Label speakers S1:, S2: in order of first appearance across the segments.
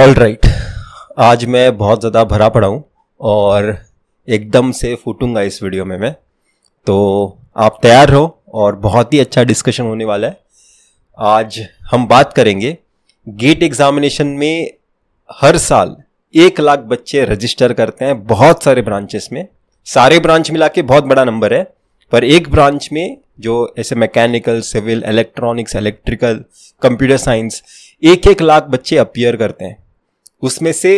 S1: All right right. आज मैं बहुत ज़्यादा भरा पड़ा हूँ और एकदम से फूटूंगा इस वीडियो में मैं तो आप तैयार रहो और बहुत ही अच्छा डिस्कशन होने वाला है आज हम बात करेंगे गेट एग्जामिनेशन में हर साल एक लाख बच्चे रजिस्टर करते हैं बहुत सारे ब्रांचेस में सारे ब्रांच मिला के बहुत बड़ा नंबर है पर एक ब्रांच में जो ऐसे mechanical civil electronics electrical computer science एक एक लाख बच्चे अपियर करते हैं उसमें से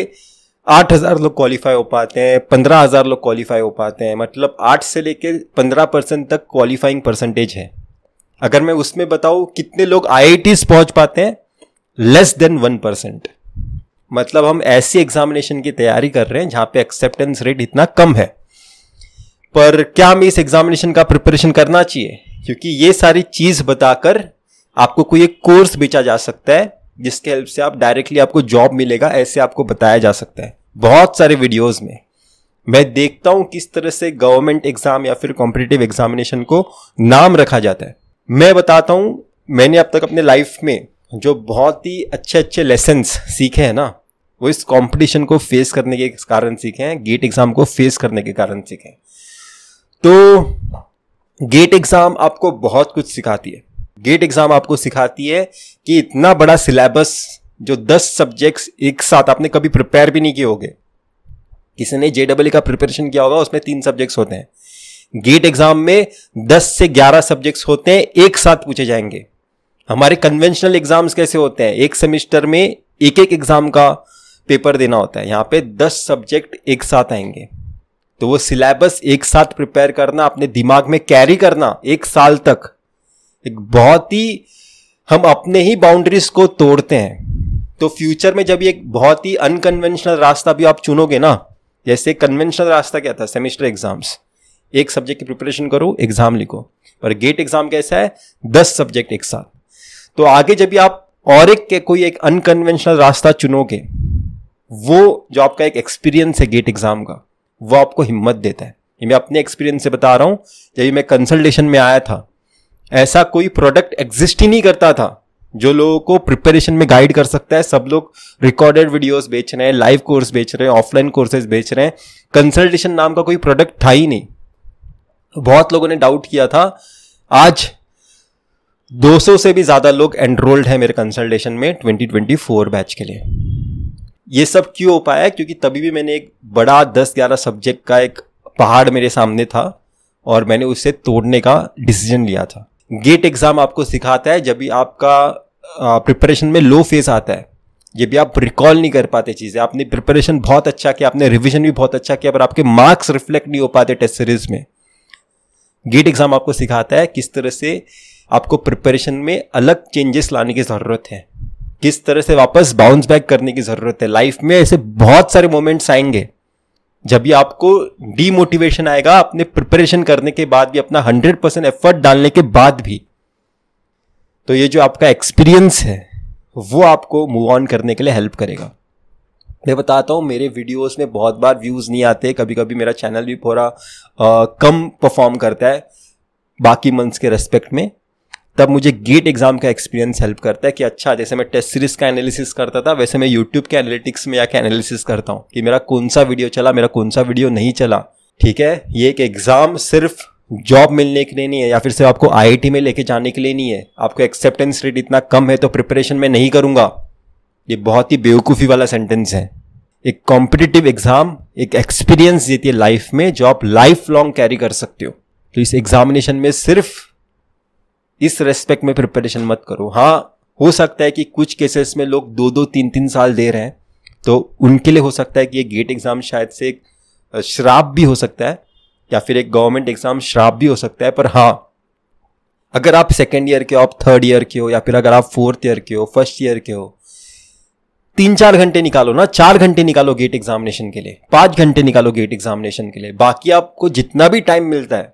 S1: आठ हजार लोग क्वालिफाई हो पाते हैं पंद्रह हजार लोग क्वालिफाई हो पाते हैं मतलब आठ से लेकर पंद्रह परसेंट तक क्वालिफाइंग परसेंटेज है अगर मैं उसमें बताऊं कितने लोग आई पहुंच पाते हैं लेस देन वन परसेंट मतलब हम ऐसी एग्जामिनेशन की तैयारी कर रहे हैं जहां पे एक्सेप्टेंस रेट इतना कम है पर क्या हमें इस एग्जामिनेशन का प्रिपरेशन करना चाहिए क्योंकि ये सारी चीज बताकर आपको कोई एक कोर्स बेचा जा सकता है जिसके हेल्प से आप डायरेक्टली आपको जॉब मिलेगा ऐसे आपको बताया जा सकता है बहुत सारे वीडियोस में मैं देखता हूं किस तरह से गवर्नमेंट एग्जाम या फिर कॉम्पिटेटिव एग्जामिनेशन को नाम रखा जाता है मैं बताता हूं मैंने अब तक अपने लाइफ में जो बहुत ही अच्छे अच्छे लेसन्स सीखे हैं ना वो इस कंपटीशन को फेस करने के कारण सीखे हैं गेट एग्जाम को फेस करने के कारण सीखे हैं तो गेट एग्जाम आपको बहुत कुछ सिखाती है गेट एग्जाम आपको सिखाती है कि इतना बड़ा सिलेबस जो दस सब्जेक्ट्स एक साथ आपने कभी प्रिपेयर भी नहीं किए होंगे किसी ने जेडब्ल्यू का प्रिपरेशन किया होगा उसमें तीन सब्जेक्ट्स होते हैं गेट एग्जाम में दस से ग्यारह सब्जेक्ट्स होते हैं एक साथ पूछे जाएंगे हमारे कन्वेंशनल एग्जाम्स कैसे होते हैं एक सेमेस्टर में एक एक एग्जाम का पेपर देना होता है यहाँ पे दस सब्जेक्ट एक साथ आएंगे तो वो सिलेबस एक साथ प्रिपेयर करना अपने दिमाग में कैरी करना एक साल तक एक बहुत ही हम अपने ही बाउंड्रीज को तोड़ते हैं तो फ्यूचर में जब एक बहुत ही अनकन्वेंशनल रास्ता भी आप चुनोगे ना जैसे कन्वेंशनल रास्ता क्या था सेमेस्टर एग्जाम्स एक सब्जेक्ट की प्रिपरेशन करो एग्जाम लिखो और गेट एग्जाम कैसा है दस सब्जेक्ट एक साथ तो आगे जब भी आप और एक के कोई एक अनकन्वेंशनल रास्ता चुनोगे वो जो आपका एक एक्सपीरियंस है गेट एग्जाम का वो आपको हिम्मत देता है ये मैं अपने एक्सपीरियंस से बता रहा हूँ जब मैं कंसल्टेशन में आया था ऐसा कोई प्रोडक्ट एग्जिस्ट ही नहीं करता था जो लोगों को प्रिपरेशन में गाइड कर सकता है सब लोग रिकॉर्डेड वीडियोस बेच रहे हैं लाइव कोर्स बेच रहे हैं ऑफलाइन कोर्सेज बेच रहे हैं कंसल्टेशन नाम का कोई प्रोडक्ट था ही नहीं बहुत लोगों ने डाउट किया था आज 200 से भी ज़्यादा लोग एनरोल्ड हैं मेरे कंसल्टेशन में 2024 बैच के लिए ये सब क्यों हो पाया क्योंकि तभी भी मैंने एक बडा दस ग्यारह सब्जेक्ट का एक पहाड़ मेरे सामने था और मैंने उसे तोड़ने का डिसीजन लिया था गेट एग्ज़ाम आपको सिखाता है जब भी आपका प्रिपरेशन में लो फेस आता है जब भी आप रिकॉल नहीं कर पाते चीज़ें आपने प्रिपरेशन बहुत अच्छा किया आपने रिविजन भी बहुत अच्छा किया पर आपके मार्क्स रिफ्लेक्ट नहीं हो पाते टेस्ट सीरीज में गेट एग्ज़ाम आपको सिखाता है किस तरह से आपको प्रिपरेशन में अलग चेंजेस लाने की ज़रूरत है किस तरह से वापस बाउंस बैक करने की ज़रूरत है लाइफ में ऐसे बहुत सारे मोमेंट्स आएंगे जब भी आपको डीमोटिवेशन आएगा अपने प्रिपरेशन करने के बाद भी अपना हंड्रेड परसेंट एफर्ट डालने के बाद भी तो ये जो आपका एक्सपीरियंस है वो आपको मूव ऑन करने के लिए हेल्प करेगा मैं बताता हूँ मेरे वीडियोस में बहुत बार व्यूज़ नहीं आते कभी कभी मेरा चैनल भी थोड़ा कम परफॉर्म करता है बाकी मंथ्स के रेस्पेक्ट में तब मुझे गेट एग्जाम का एक्सपीरियंस हेल्प करता है कि अच्छा जैसे मैं टेस्ट सीरीज का एनालिसिस करता था वैसे मैं यूट्यूब के एनालिटिक्स में जाकर एनालिसिस करता हूँ कि मेरा कौन सा वीडियो चला मेरा कौन सा वीडियो नहीं चला ठीक है ये एक एग्जाम सिर्फ जॉब मिलने के लिए नहीं है या फिर सिर्फ आपको आई में लेके जाने के लिए नहीं है आपको एक्सेप्टेंस रेट इतना कम है तो प्रिपरेशन में नहीं करूंगा ये बहुत ही बेवकूफ़ी वाला सेंटेंस है एक कॉम्पिटिटिव एग्जाम एक एक्सपीरियंस देती है लाइफ में जो आप लाइफ लॉन्ग कैरी कर सकते हो तो इस एग्जामिनेशन में सिर्फ इस रेस्पेक्ट में प्रिपरेशन मत करो हाँ हो सकता है कि कुछ केसेस में लोग दो दो तीन तीन साल दे रहे हैं तो उनके लिए हो सकता है कि ये गेट एग्ज़ाम शायद से एक श्राप भी हो सकता है या फिर एक गवर्नमेंट एग्ज़ाम श्राप भी हो सकता है पर हाँ अगर आप सेकेंड ईयर के हो आप थर्ड ईयर के हो या फिर अगर आप फोर्थ ईयर के हो फर्स्ट ईयर के हो तीन चार घंटे निकालो ना चार घंटे निकालो गेट एग्जामिनेशन के लिए पांच घंटे निकालो गेट एग्जामिनेशन के लिए बाकी आपको जितना भी टाइम मिलता है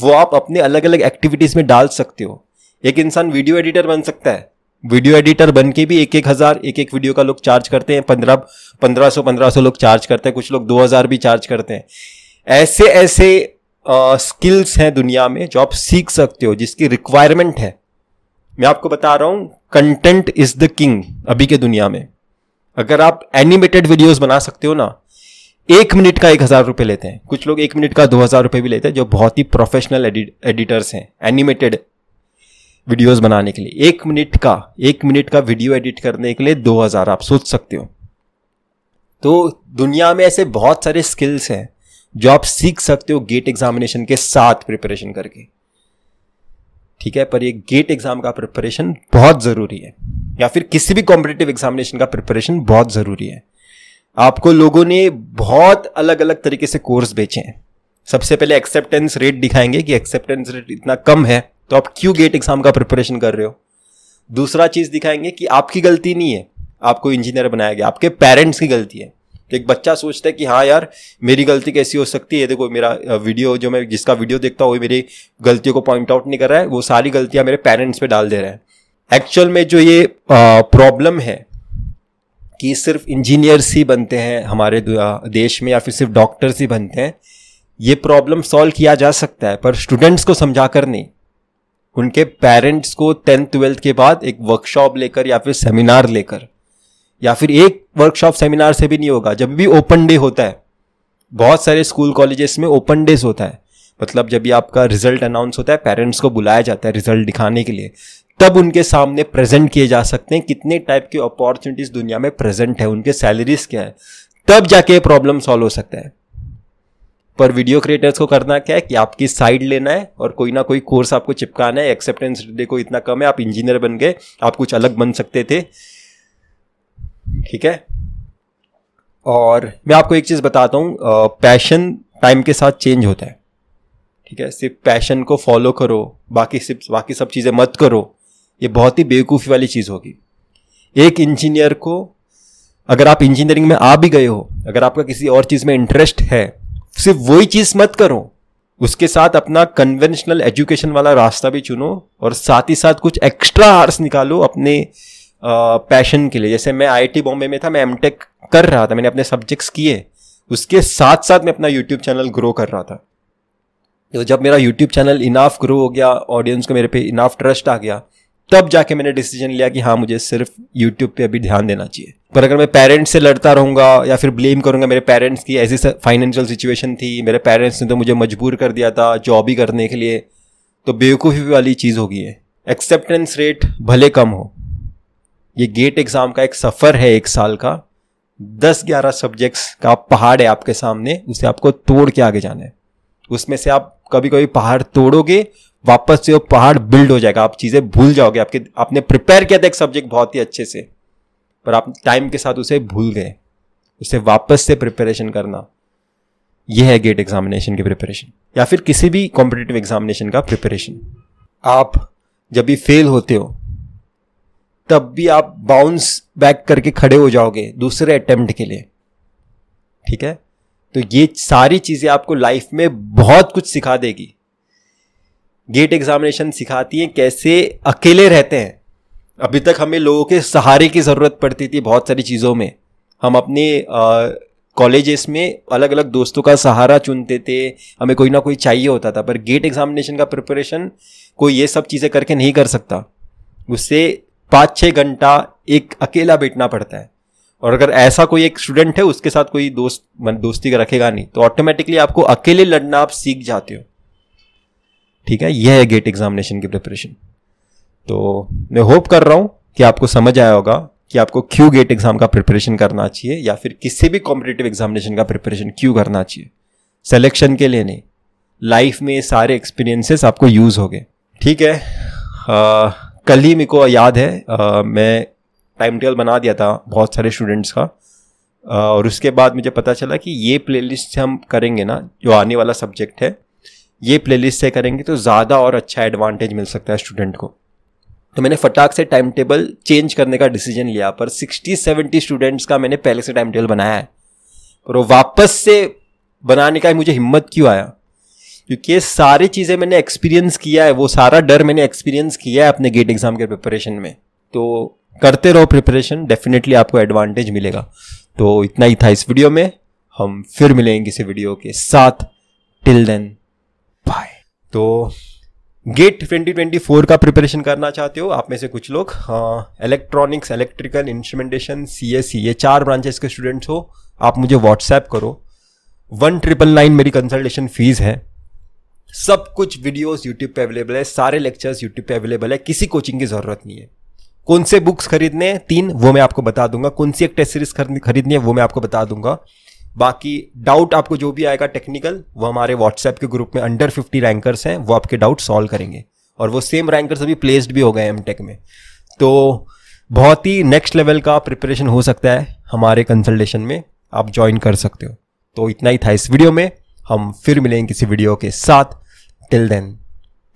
S1: वो आप अपने अलग अलग एक्टिविटीज में डाल सकते हो एक इंसान वीडियो एडिटर बन सकता है वीडियो एडिटर बन के भी एक एक हज़ार एक एक वीडियो का लोग चार्ज करते हैं पंद्रह पंद्रह सौ पंद्रह सौ लोग चार्ज करते हैं कुछ लोग दो हज़ार भी चार्ज करते हैं ऐसे ऐसे स्किल्स हैं दुनिया में जो आप सीख सकते हो जिसकी रिक्वायरमेंट है मैं आपको बता रहा हूं कंटेंट इज द किंग अभी के दुनिया में अगर आप एनिमेटेड वीडियोस बना सकते हो ना एक मिनट का एक हज़ार रुपए लेते हैं कुछ लोग एक मिनट का दो हज़ार रुपये भी लेते हैं जो बहुत ही प्रोफेशनल एडिटर्स हैं एनिमेटेड वीडियोस बनाने के लिए एक मिनट का एक मिनट का वीडियो एडिट करने के लिए दो हज़ार आप सोच सकते हो तो दुनिया में ऐसे बहुत सारे स्किल्स हैं जो आप सीख सकते हो गेट एग्जामिनेशन के साथ प्रिपरेशन करके ठीक है पर ये गेट एग्जाम का प्रिपरेशन बहुत ज़रूरी है या फिर किसी भी कॉम्पिटेटिव एग्जामिनेशन का प्रिपरेशन बहुत ज़रूरी है आपको लोगों ने बहुत अलग अलग तरीके से कोर्स बेचे हैं सबसे पहले एक्सेप्टेंस रेट दिखाएंगे कि एक्सेप्टेंस रेट इतना कम है तो आप क्यों गेट एग्जाम का प्रिपरेशन कर रहे हो दूसरा चीज़ दिखाएंगे कि आपकी गलती नहीं है आपको इंजीनियर बनाया गया आपके पेरेंट्स की गलती है तो एक बच्चा सोचता है कि हाँ यार मेरी गलती कैसी हो सकती है देखो मेरा वीडियो जो मैं जिसका वीडियो देखता हूँ मेरी गलतियों को पॉइंट आउट नहीं कर रहा है वो सारी गलतियां मेरे पेरेंट्स पे डाल दे रहे हैं एक्चुअल में जो ये प्रॉब्लम है कि सिर्फ इंजीनियर्स ही बनते हैं हमारे देश में या फिर सिर्फ डॉक्टर्स ही बनते हैं ये प्रॉब्लम सॉल्व किया जा सकता है पर स्टूडेंट्स को समझा कर नहीं उनके पेरेंट्स को टेंथ ट्वेल्थ के बाद एक वर्कशॉप लेकर या फिर सेमिनार लेकर या फिर एक वर्कशॉप सेमिनार से भी नहीं होगा जब भी ओपन डे होता है बहुत सारे स्कूल कॉलेजेस में ओपन डेज होता है मतलब जब भी आपका रिजल्ट अनाउंस होता है पेरेंट्स को बुलाया जाता है रिजल्ट दिखाने के लिए तब उनके सामने प्रेजेंट किए जा सकते हैं कितने टाइप के अपॉर्चुनिटीज दुनिया में प्रेजेंट है उनके सैलरीज क्या है तब जाके प्रॉब्लम सॉल्व हो सकता है पर वीडियो क्रिएटर्स को करना क्या है कि आपकी साइड लेना है और कोई ना कोई कोर्स आपको चिपकाना है एक्सेप्टेंस देखो इतना कम है आप इंजीनियर बन गए आप कुछ अलग बन सकते थे ठीक है और मैं आपको एक चीज़ बताता हूं पैशन टाइम के साथ चेंज होता है ठीक है सिर्फ पैशन को फॉलो करो बाकी सिर्फ बाकी सब चीज़ें मत करो ये बहुत ही बेवकूफ़ी वाली चीज़ होगी एक इंजीनियर को अगर आप इंजीनियरिंग में आ भी गए हो अगर आपका किसी और चीज़ में इंटरेस्ट है सिर्फ वही चीज़ मत करो उसके साथ अपना कन्वेंशनल एजुकेशन वाला रास्ता भी चुनो और साथ ही साथ कुछ एक्स्ट्रा आर्स निकालो अपने पैशन के लिए जैसे मैं आईआईटी बॉम्बे में था मैं एमटेक कर रहा था मैंने अपने सब्जेक्ट्स किए उसके साथ साथ मैं अपना यूट्यूब चैनल ग्रो कर रहा था तो जब मेरा यूट्यूब चैनल इनाफ ग्रो हो गया ऑडियंस को मेरे पे इनाफ ट्रस्ट आ गया तब जाके मैंने डिसीजन लिया कि हाँ मुझे सिर्फ यूट्यूब पे अभी ध्यान देना चाहिए पर अगर मैं पेरेंट्स से लड़ता रहूंगा या फिर ब्लेम करूंगा मेरे पेरेंट्स की ऐसी फाइनेंशियल सिचुएशन थी मेरे पेरेंट्स ने तो मुझे मजबूर कर दिया था जॉब ही करने के लिए तो बेवकूफ़ी वाली चीज़ होगी है एक्सेप्टेंस रेट भले कम हो ये गेट एग्ज़ाम का एक सफ़र है एक साल का दस ग्यारह सब्जेक्ट्स का पहाड़ है आपके सामने उसे आपको तोड़ के आगे जाना है उसमें से आप कभी कभी पहाड़ तोड़ोगे वापस से वो पहाड़ बिल्ड हो जाएगा आप चीज़ें भूल जाओगे आपके आपने प्रिपेयर किया था एक सब्जेक्ट बहुत ही अच्छे से पर आप टाइम के साथ उसे भूल गए उसे वापस से प्रिपरेशन करना यह है गेट एग्जामिनेशन की प्रिपरेशन या फिर किसी भी कॉम्पिटेटिव एग्जामिनेशन का प्रिपरेशन आप जब भी फेल होते हो तब भी आप बाउंस बैक करके खड़े हो जाओगे दूसरे अटेम्प्ट के लिए ठीक है तो ये सारी चीज़ें आपको लाइफ में बहुत कुछ सिखा देगी गेट एग्जामिनेशन सिखाती है कैसे अकेले रहते हैं अभी तक हमें लोगों के सहारे की ज़रूरत पड़ती थी बहुत सारी चीज़ों में हम अपने कॉलेजेस में अलग अलग दोस्तों का सहारा चुनते थे हमें कोई ना कोई चाहिए होता था पर गेट एग्जामिनेशन का प्रिपरेशन कोई ये सब चीज़ें करके नहीं कर सकता उससे पाँच छः घंटा एक अकेला बैठना पड़ता है और अगर ऐसा कोई एक स्टूडेंट है उसके साथ कोई दोस्त दोस्ती का रखेगा नहीं तो ऑटोमेटिकली आपको अकेले लड़ना आप सीख जाते हो ठीक है यह है गेट एग्जामिनेशन की प्रिपरेशन तो मैं होप कर रहा हूं कि आपको समझ आया होगा कि आपको क्यों गेट एग्जाम का प्रिपरेशन करना चाहिए या फिर किसी भी कॉम्पिटेटिव एग्जामिनेशन का प्रिपरेशन क्यों करना चाहिए सेलेक्शन के लिए नहीं लाइफ में सारे एक्सपीरियंसेस आपको यूज़ हो गए ठीक है आ, कल ही मेरे को याद है आ, मैं टाइम टेबल बना दिया था बहुत सारे स्टूडेंट्स का आ, और उसके बाद मुझे पता चला कि ये प्लेलिस्ट हम करेंगे ना जो आने वाला सब्जेक्ट है ये प्ले से करेंगे तो ज़्यादा और अच्छा एडवांटेज मिल सकता है स्टूडेंट को तो मैंने फटाक से टाइम टेबल चेंज करने का डिसीजन लिया पर 60 70 स्टूडेंट्स का मैंने पहले से टाइम टेबल बनाया है और वो वापस से बनाने का मुझे हिम्मत क्यों आया क्योंकि ये सारी चीज़ें मैंने एक्सपीरियंस किया है वो सारा डर मैंने एक्सपीरियंस किया है अपने गेट एग्ज़ाम के प्रिपरेशन में तो करते रहो प्रिपरेशन डेफिनेटली आपको एडवांटेज मिलेगा तो इतना ही था इस वीडियो में हम फिर मिलेंगे किसी वीडियो के साथ टिल देन पाए तो गेट 2024 का प्रिपरेशन करना चाहते हो आप में से कुछ लोग electronics electrical instrumentation C S C ये चार ब्रांचेस के स्टूडेंट्स हो आप मुझे व्हाट्सएप करो वन ट्रिपल नाइन मेरी कंसल्टेशन फीस है सब कुछ वीडियोस यूट्यूब पे अवेलेबल है सारे लेक्चर्स यूट्यूब पे अवेलेबल है किसी कोचिंग की ज़रूरत नहीं है कौन से बुक्स खरीदने हैं तीन वो मैं आपको बता दूंगा कौन सी एक टेस्ट सीरीज खरीदनी है वो मैं आपको बता दूंगा बाकी डाउट आपको जो भी आएगा टेक्निकल वो हमारे व्हाट्सएप के ग्रुप में अंडर फिफ्टी रैंकर्स हैं वो आपके डाउट सॉल्व करेंगे और वो सेम रैंकर्स अभी प्लेस्ड भी हो गए एम टेक में तो बहुत ही नेक्स्ट लेवल का प्रिपरेशन हो सकता है हमारे कंसल्टेशन में आप ज्वाइन कर सकते हो तो इतना ही था इस वीडियो में हम फिर मिलेंगे किसी वीडियो के साथ टिल देन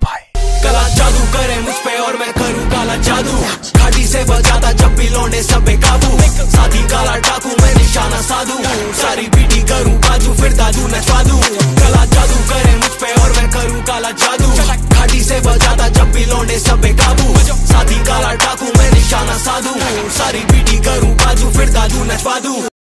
S1: बाय कला जादू करे मुझ पे और मैं करूं काला जादू घाटी से बजाता जब भी लौंडे सब बेकाबू साथी काला सारी बीटी करूं बाजू फिर दादू नचवा दूं कला जादू करे मुझ पे और मैं करूं काला जादू घाटी से बजाता जब भी लौटे सब बेकाबू साथी काला डाकू मैं निशाना साधू सारी बीटी करूं बाजू फिर दादू नचवा दूं